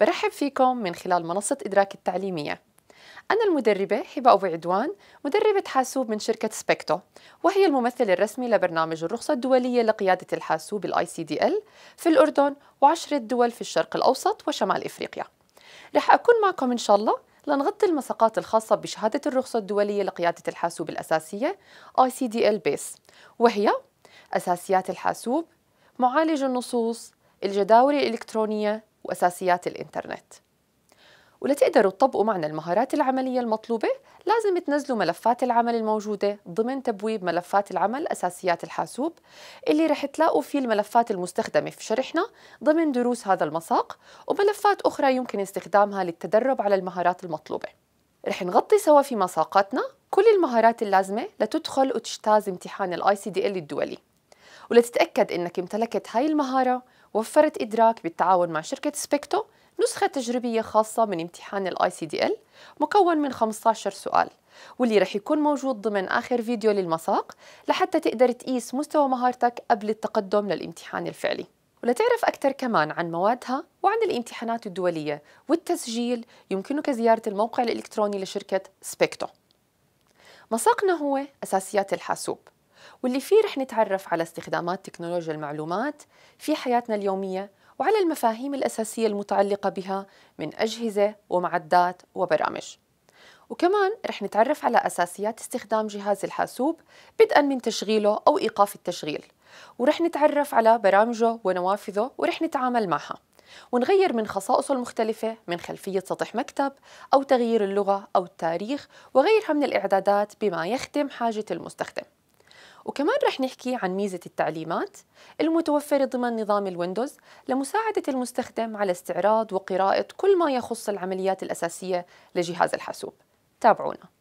برحب فيكم من خلال منصة إدراك التعليمية أنا المدربة حباء أبو عدوان مدربة حاسوب من شركة سبيكتو وهي الممثل الرسمي لبرنامج الرخصة الدولية لقيادة الحاسوب الاي سي دي ال في الأردن وعشرة دول في الشرق الأوسط وشمال إفريقيا رح أكون معكم إن شاء الله لنغطي المساقات الخاصة بشهادة الرخصة الدولية لقيادة الحاسوب الأساسية ICDL BASE وهي أساسيات الحاسوب معالج النصوص الجداول الإلكترونية وأساسيات الإنترنت ولتقدروا تطبقوا معنا المهارات العملية المطلوبة لازم تنزلوا ملفات العمل الموجودة ضمن تبويب ملفات العمل أساسيات الحاسوب اللي رح تلاقوا فيه الملفات المستخدمة في شرحنا ضمن دروس هذا المساق وملفات أخرى يمكن استخدامها للتدرب على المهارات المطلوبة رح نغطي سوا في مساقاتنا كل المهارات اللازمة لتدخل وتجتاز امتحان الاي سي دي ال الدولي ولتتأكد أنك امتلكت هاي المهارة وفرت إدراك بالتعاون مع شركة سبيكتو نسخة تجريبية خاصة من امتحان الاي سي دي ال مكون من 15 سؤال واللي رح يكون موجود ضمن آخر فيديو للمساق لحتى تقدر تقيس مستوى مهارتك قبل التقدم للامتحان الفعلي ولتعرف أكثر كمان عن موادها وعن الامتحانات الدولية والتسجيل يمكنك زيارة الموقع الإلكتروني لشركة سبيكتو مساقنا هو أساسيات الحاسوب واللي فيه رح نتعرف على استخدامات تكنولوجيا المعلومات في حياتنا اليومية وعلى المفاهيم الأساسية المتعلقة بها من أجهزة ومعدات وبرامج وكمان رح نتعرف على أساسيات استخدام جهاز الحاسوب بدءا من تشغيله أو إيقاف التشغيل ورح نتعرف على برامجه ونوافذه ورح نتعامل معها ونغير من خصائصه المختلفة من خلفية سطح مكتب أو تغيير اللغة أو التاريخ وغيرها من الإعدادات بما يخدم حاجة المستخدم وكمان رح نحكي عن ميزة التعليمات المتوفرة ضمن نظام الويندوز لمساعدة المستخدم على استعراض وقراءة كل ما يخص العمليات الأساسية لجهاز الحاسوب تابعونا